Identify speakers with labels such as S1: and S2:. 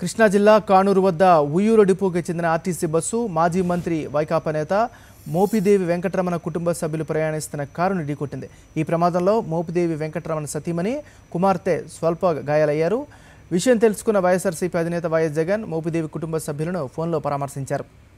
S1: కృష్ణా జిల్లా కానూరు వద్ద ఉయ్యూరు డిపోకి చెందిన ఆర్టీసీ బస్సు మాజీ మంత్రి వైకాపా నేత మోపిదేవి వెంకటరమణ కుటుంబ సభ్యులు ప్రయాణిస్తున్న కారును ఢీకొట్టింది ఈ ప్రమాదంలో మోపిదేవి వెంకటరమణ సతీమణి కుమార్తె స్వల్ప గాయాలయ్యారు విషయం తెలుసుకున్న వైఎస్ఆర్సీపీ అధినేత వైఎస్ జగన్ మోపిదేవి కుటుంబ సభ్యులను ఫోన్లో పరామర్శించారు